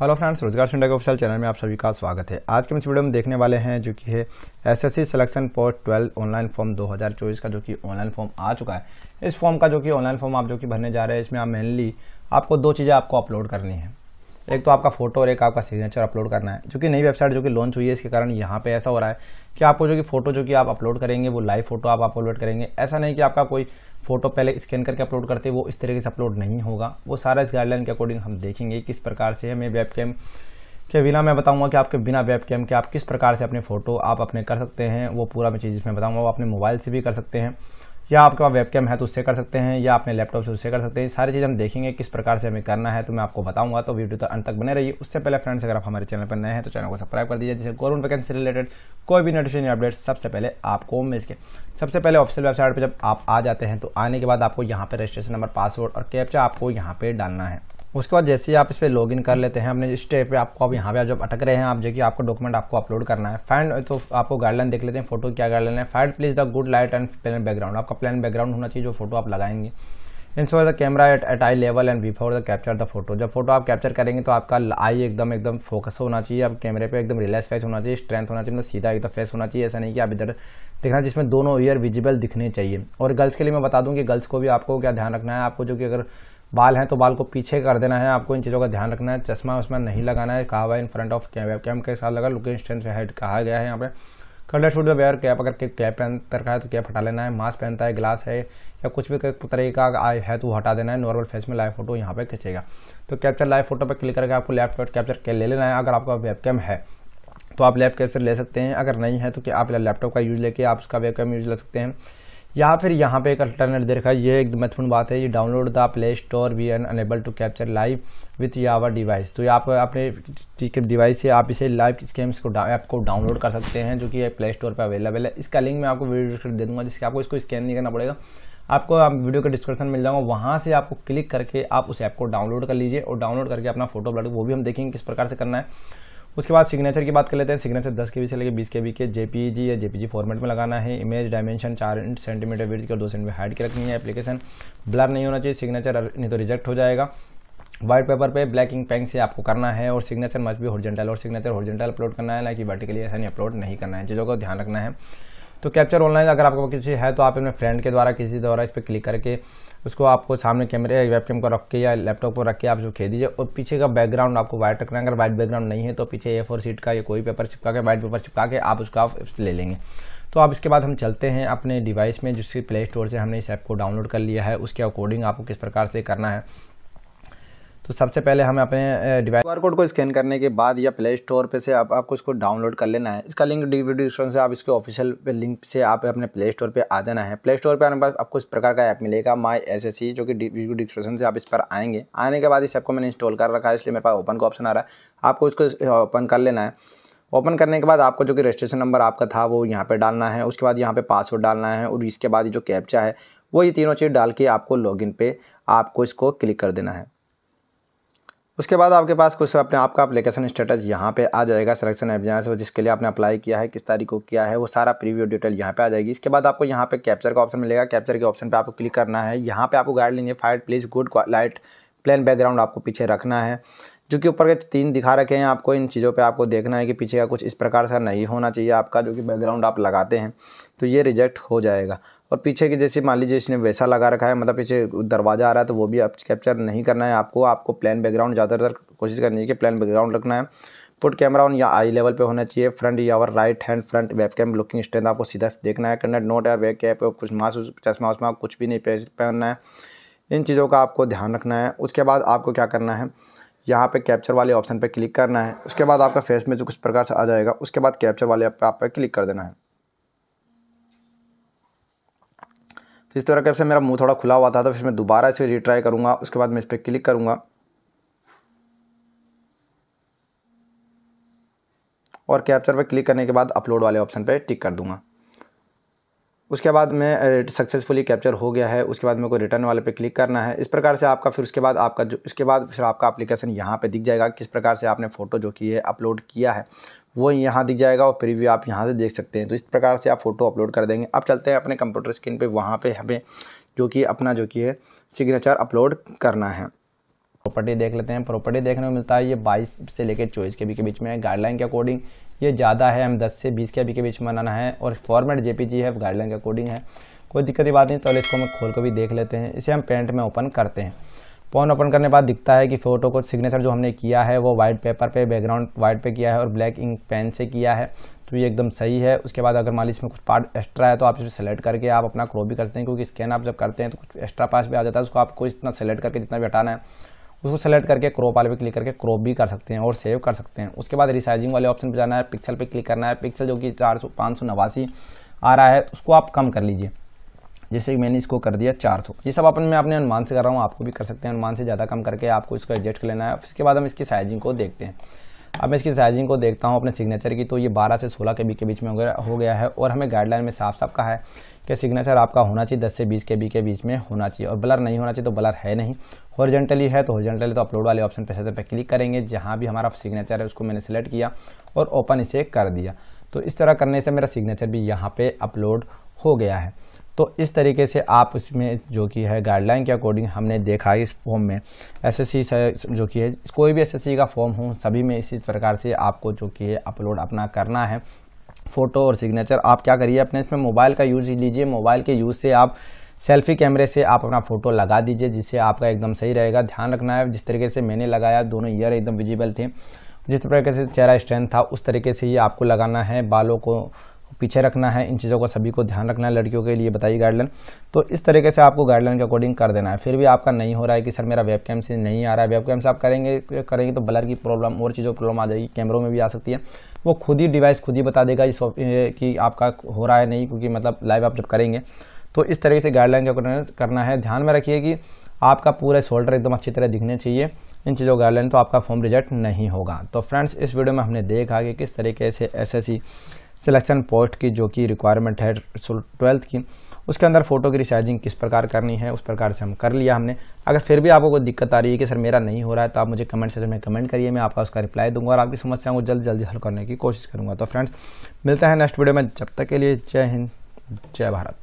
hello friends रोजगार के official channel में आप सभी का स्वागत है आज के इस वीडियो में देखने वाले हैं जो कि है SSC selection post twelve online form 2024 का जो कि ऑनलाइन फॉर्म आ चुका है इस फॉर्म का जो कि ऑनलाइन फॉर्म आप जो कि भरने जा रहे हैं इसमें आप मेनली आपको दो चीज़ें आपको अपलोड करनी है एक तो आपका फोटो और एक आपका सिग्नेचर अपलोड करना है जो कि नई वेबसाइट जो कि लॉन्च हुई है इसके कारण यहाँ पे ऐसा हो रहा है कि आपको जो कि फोटो जो कि आप अपलोड करेंगे वो लाइव फोटो आप अपलोड करेंगे ऐसा नहीं कि आपका कोई फोटो पहले स्कैन करके अपलोड करते वो इस तरीके से अपलोड नहीं होगा वो सारा इस गाइडलाइन के अकॉर्डिंग हम देखेंगे किस प्रकार से हमें वेब कैम के बिना मैं बताऊंगा कि आपके बिना वेब कैम के आप किस प्रकार से अपने फ़ोटो आप अपने कर सकते हैं वो पूरा मैं चीज़ इसमें बताऊँगा वो अपने मोबाइल से भी कर सकते हैं या आपके पास वेबकैम है तो उससे कर सकते हैं या अपने लैपटॉप से उससे कर सकते हैं सारी चीज़ हम देखेंगे किस प्रकार से हमें करना है तो मैं आपको बताऊंगा तो वीडियो तो अंत तक बने रहिए उससे पहले फ्रेंड्स अगर आप हमारे चैनल पर नए हैं तो चैनल को सब्सक्राइब कर दीजिए जिससे गवर्नमेंट वैकेंसी रिलेटेड कोई भी नोटिफिकेशन अपडेट सबसे पहले आपको मिल सके सबसे पहले ऑफिशियल वेबसाइट पर जब आप आ जाते हैं तो आने के बाद आपको यहाँ पर रजिस्ट्रेशन नंबर पासवर्ड और कैप्चा आपको यहाँ पर डालना है उसके बाद जैसे ही आप इस पर लॉग इन कर लेते हैं अपने इस स्टेप पे आपको अब यहाँ पे जब अटक रहे हैं आप जो कि आपको डॉक्यूमेंट आपको अपलोड करना है फैंड तो आपको गाइडलाइन देख लेते हैं फोटो क्या गाइडलाइन है find please the good light and plain background आपका प्लेन बैकग्राउंड होना चाहिए जो फोटो आप लगाएंगे in so the camera at at eye level and before the capture the photo जब फोटो आप कैप्चर करेंगे तो आपका आई एकदम एकदम फोकस होना चाहिए आप कैमरे पे एकदम रिलैक्स फेस होना चाहिए स्ट्रेंथ होना चाहिए मतलब सीधा एकदम फेस तो होना चाहिए ऐसा नहीं कि आप इधर दिखना जिसमें दोनों ईयर विजिबल दिखने चाहिए और गर्ल्स के लिए मैं बता दूँ कि गर्ल्स को भी आपको क्या ध्यान रखना है आपको जो कि अगर बाल हैं तो बाल को पीछे कर देना है आपको इन चीज़ों का ध्यान रखना है चश्मा वश्मा नहीं लगाना है कहा in front of cab cam के साथ लगा लुकिंग स्टैंड हेड कहा गया है यहाँ पे कलर में वेयर कैप अगर कैप पहन रखा है तो कैप हटा लेना है मास्क पहनता है ग्लास है या कुछ भी तरह का है तो हटा देना है नॉर्मल फेस में लाइव फोटो यहाँ पे खींचेगा तो कैप्चर लाइव फोटो पर क्लिक करके आपको लैपटॉप कैप्चर ले लेना है अगर आपका वेबकैम है तो आप लैब कैप्चर ले सकते हैं अगर नहीं है तो क्या आप लैपटॉप का यूज लेके आप उसका वेबकैम यूज ले सकते हैं या फिर यहाँ पे एक अल्टरनेट दे रखा है ये एक महत्वपूर्ण बात है ये download the play store we an enable to capture live with your device तो आप अपने डिवाइस से आप इसे लाइव गेम्स को ऐप को डाउनलोड कर सकते हैं जो कि प्ले स्टोर पर अवेलेबल है इसका लिंक मैं आपको वीडियो डिस्क्रिप्शन दे दूँगा जिससे आपको इसको स्कैन नहीं करना पड़ेगा आपको आप वीडियो के डिस्क्रिप्शन मिल जाऊंगा वहाँ से आपको क्लिक करके आप उस ऐप को डाउनलोड कर लीजिए और डाउनलोड करके अपना फोटो अपलोड वो भी हम देखेंगे किस प्रकार से करना है उसके बाद सिग्नेचर की बात कर लेते हैं सिग्नेचर दस के बी से लेकर बीस के बी के जेपीजी या जेपीजी फॉर्मेट में लगाना है इमेज डायमेंशन चार इंच सेंटीमीटर विर्ज के दो सेंटीमीटर हाइट की रखनी है एप्लीकेशन ब्लर नहीं होना चाहिए सिग्नेचर नहीं तो रिजेक्ट हो जाएगा व्हाइट पेपर पे ब्लैक इंक पेन से आपको करना है और सिग्नेचर मस्ट भी होर्जेंटल और सिग्नेचर होर्जेंटल अपलोड करना है ना कि वर्टिकली ऐसा नहीं अपलोड नहीं करना है चीज़ों को ध्यान रखना है तो कैप्चर ऑनलाइन अगर आपको किसी है तो आप अपने फ्रेंड के द्वारा किसी द्वारा इस पर क्लिक करके उसको आपको सामने कैमरे या वेबकैम को रख के या लैपटॉप पर रख के आप उसको खेल दीजिए और पीछे का बैकग्राउंड आपको व्हाइट रखना है अगर व्हाइट बैकग्राउंड नहीं है तो पीछे ए फोर सीट का या कोई पेपर चिपका के वाइट पेपर चिपका के आप उसका आप ले लेंगे तो आप इसके बाद हम चलते हैं अपने डिवाइस में जिसके प्ले स्टोर से हमने इस ऐप को डाउनलोड कर लिया है उसके अकॉर्डिंग आपको किस प्रकार से करना है तो सबसे पहले हमें अपने डिवाइस क्यू कोड को स्कैन करने के बाद या प्ले स्टोर पे से आप आपको इसको डाउनलोड कर लेना है इसका लिंक डिस्क्रिप्शन से आप इसके ऑफिशियल लिंक से आप अपने प्ले स्टोर पे आ जाना है प्ले स्टोर पे आने के बाद आपको इस प्रकार का ऐप मिलेगा माई एस एस सी जो कि डिस्क्रिप्शन से आप इस पर आएंगे आने के बाद इस ऐप को मैंने इंस्टॉल कर रखा है इसलिए मेरे पास ओपन का ऑप्शन आ रहा है आपको इसको ओपन कर लेना है ओपन करने के बाद आपको जो कि रजिस्ट्रेशन नंबर आपका था वो यहाँ पर डालना है उसके बाद यहाँ पर पासवर्ड डालना है और इसके बाद जो कैप्चा है वो ये तीनों चीज़ डाल के आपको लॉगिन पे आपको इसको क्लिक कर देना है उसके बाद आपके पास कुछ अपने आपका अप्लीकेशन स्टेटस यहाँ पे आ जाएगा सिलेक्शन ऐप से जिसके लिए आपने अप्लाई किया है किस तारीख को किया है वो सारा प्रीव्यू डिटेल यहाँ पे आ जाएगी इसके बाद आपको यहाँ पे कैप्चर का ऑप्शन मिलेगा कैप्चर के ऑप्शन पे आपको क्लिक करना है यहाँ पे आपको guideline find please good light plain background आपको पीछे रखना है जो कि ऊपर के तीन दिखा रखे हैं आपको इन चीज़ों पे आपको देखना है कि पीछे का कुछ इस प्रकार से नहीं होना चाहिए आपका जो कि बैकग्राउंड आप लगाते हैं तो ये रिजेक्ट हो जाएगा और पीछे के जैसे मान लीजिए इसने वैसा लगा रखा है मतलब पीछे दरवाज़ा आ रहा है तो वो भी आप कैप्चर नहीं करना है आपको आपको प्लान बैकग्राउंड ज़्यादातर कोशिश करनी है कि प्लान बैकग्राउंड रखना है पुट कैमरा ऑन या आई लेवल पे होना चाहिए फ्रंट या और right hand front web cam looking stand आपको सीधा देखना है कनेक्ट नोट या वेब कैप कुछ मास्क चश्मा उस्मा कुछ भी नहीं पहनना है इन चीज़ों का आपको ध्यान रखना है उसके बाद आपको क्या करना है यहाँ पे कैप्चर वाले ऑप्शन पे क्लिक करना है उसके बाद आपका फेस में जो कुछ प्रकार से आ जाएगा उसके बाद कैप्चर वाले आप पे क्लिक कर देना है तो इस तरह के से मेरा मुंह थोड़ा खुला हुआ था तो फिर मैं दोबारा इसे रिट्राई करूँगा उसके बाद मैं इस पर क्लिक करूँगा और कैप्चर पर क्लिक करने के बाद अपलोड वाले ऑप्शन पर टिक कर दूँगा उसके बाद में सक्सेसफुली कैप्चर हो गया है उसके बाद मेरे को रिटर्न वाले पे क्लिक करना है इस प्रकार से आपका फिर उसके बाद आपका जो उसके बाद फिर आपका एप्लीकेशन यहाँ पे दिख जाएगा किस प्रकार से आपने फ़ोटो जो की है अपलोड किया है वो यहाँ दिख जाएगा और प्रीव्यू आप यहाँ से देख सकते हैं तो इस प्रकार से आप फ़ोटो अपलोड कर देंगे अब चलते हैं अपने कंप्यूटर स्क्रीन पे वहाँ पे हमें जो कि अपना जो कि है सिग्नेचर अपलोड करना है प्रॉपर्टी देख लेते हैं प्रॉपर्टी देखने को मिलता है ये 22 से लेकर 24 के बी के बीच में है गाइडलाइन के अकॉर्डिंग ये ज़्यादा है हम 10 से 20 के बी के बीच में बनाना है और फॉर्मेट जेपीजी है गाइडलाइन के अकॉर्डिंग है कोई दिक्कत की बात नहीं तो इसको हम खोल कर भी देख लेते हैं इसे हम पेंट में ओपन करते हैं फोन ओपन करने बाद दिखता है कि फ़ोटो को सिग्नेचर जो हमने किया है वो वाइट पेपर पे बैकग्राउंड वाइट पे किया है और ब्लैक इंक पेन से किया है तो ये एकदम सही है उसके बाद अगर मान लीजिए इसमें कुछ पार्ट एक्स्ट्रा है तो आप इसे सेलेक्ट करके आप अपना क्रो भी करते हैं क्योंकि स्कैन आप जब करते हैं तो कुछ एक्स्ट्रा पास भी आ जाता है उसको आपको इतना सेलेक्ट करके जितना भी हटाना है उसको सेलेक्ट करके क्रो वाले पे क्लिक करके क्रो भी कर सकते हैं और सेव कर सकते हैं उसके बाद रिसाइजिंग वाले ऑप्शन पर जाना है पिक्सल पर क्लिक करना है पिक्सल जो कि चार सौ आ रहा है उसको आप कम कर लीजिए जैसे कि मैंने इसको कर दिया चार सौ ये सब अपन मैं अपने अनुमान से कर रहा हूँ आपको भी कर सकते हैं अनुमान से ज़्यादा कम करके आपको इसको एडजस्ट कर लेना है इसके बाद हम इसकी साइजिंग को देखते हैं अब मैं इसकी साइजिंग को देखता हूँ अपने सिग्नेचर की तो ये 12 से 16 के बी के बीच में हो गया है और हमें गाइडलाइन में साफ साफ कहा है कि सिग्नेचर आपका होना चाहिए 10 से 20 के बी के बीच में होना चाहिए और ब्लर नहीं होना चाहिए तो ब्लर है नहीं हॉरिजेंटली है तो हॉरिजेंटली तो अपलोड वाले ऑप्शन पे सबसे पर क्लिक करेंगे जहाँ भी हमारा सिग्नेचर है उसको मैंने सेलेक्ट किया और ओपन इसे कर दिया तो इस तरह करने से मेरा सिग्नेचर भी यहाँ पर अपलोड हो गया है तो इस तरीके से आप इसमें जो कि है गाइडलाइन के अकॉर्डिंग हमने देखा इस फॉर्म में एसएससी जो कि है कोई भी एसएससी का फॉर्म हो सभी में इसी प्रकार से आपको जो कि है अपलोड अपना करना है फ़ोटो और सिग्नेचर आप क्या करिए अपने इसमें मोबाइल का यूज लीजिए मोबाइल के यूज़ से आप सेल्फी कैमरे से आप अपना फ़ोटो लगा दीजिए जिससे आपका एकदम सही रहेगा ध्यान रखना है जिस तरीके से मैंने लगाया दोनों ईयर एकदम विजिबल थे जिस तरीके से चेहरा स्ट्रेंथ था उस तरीके से ये आपको लगाना है बालों को पीछे रखना है इन चीज़ों का सभी को ध्यान रखना है लड़कियों के लिए बताइए गाइडलाइन तो इस तरीके से आपको गाइडलाइन के अकॉर्डिंग कर देना है फिर भी आपका नहीं हो रहा है कि सर मेरा वेब कैम से नहीं आ रहा है वेब कैम से आप करेंगे करेंगे तो ब्लर की प्रॉब्लम और चीज़ों की प्रॉब्लम आ जाएगी कैमरों में भी आ सकती है वो खुद ही डिवाइस खुद ही बता देगा इस कि आपका हो रहा है नहीं क्योंकि मतलब लाइव आप जब करेंगे तो इस तरीके से गाइडलाइन के अकॉर्डिंग करना है ध्यान में रखिए कि आपका पूरा शोल्डर एकदम अच्छी तरह दिखने चाहिए इन चीज़ों गाइडलाइन तो आपका फॉर्म रिजेक्ट नहीं होगा तो फ्रेंड्स इस वीडियो में हमने देखा कि किस तरीके से एस सिलेक्शन पोस्ट की जो कि रिक्वायरमेंट है ट्वेल्थ की उसके अंदर फ़ोटो की रिसाइजिंग किस प्रकार करनी है उस प्रकार से हम कर लिया हमने अगर फिर भी आपको कोई दिक्कत आ रही है कि सर मेरा नहीं हो रहा है तो आप मुझे कमेंट सेक्शन में कमेंट करिए मैं आपका उसका रिप्लाई दूंगा और आपकी समस्याओं को जल्द जल्दी हल करने की कोशिश करूँगा तो फ्रेंड्स मिलते हैं नेक्स्ट वीडियो में जब तक के लिए जय हिंद जय भारत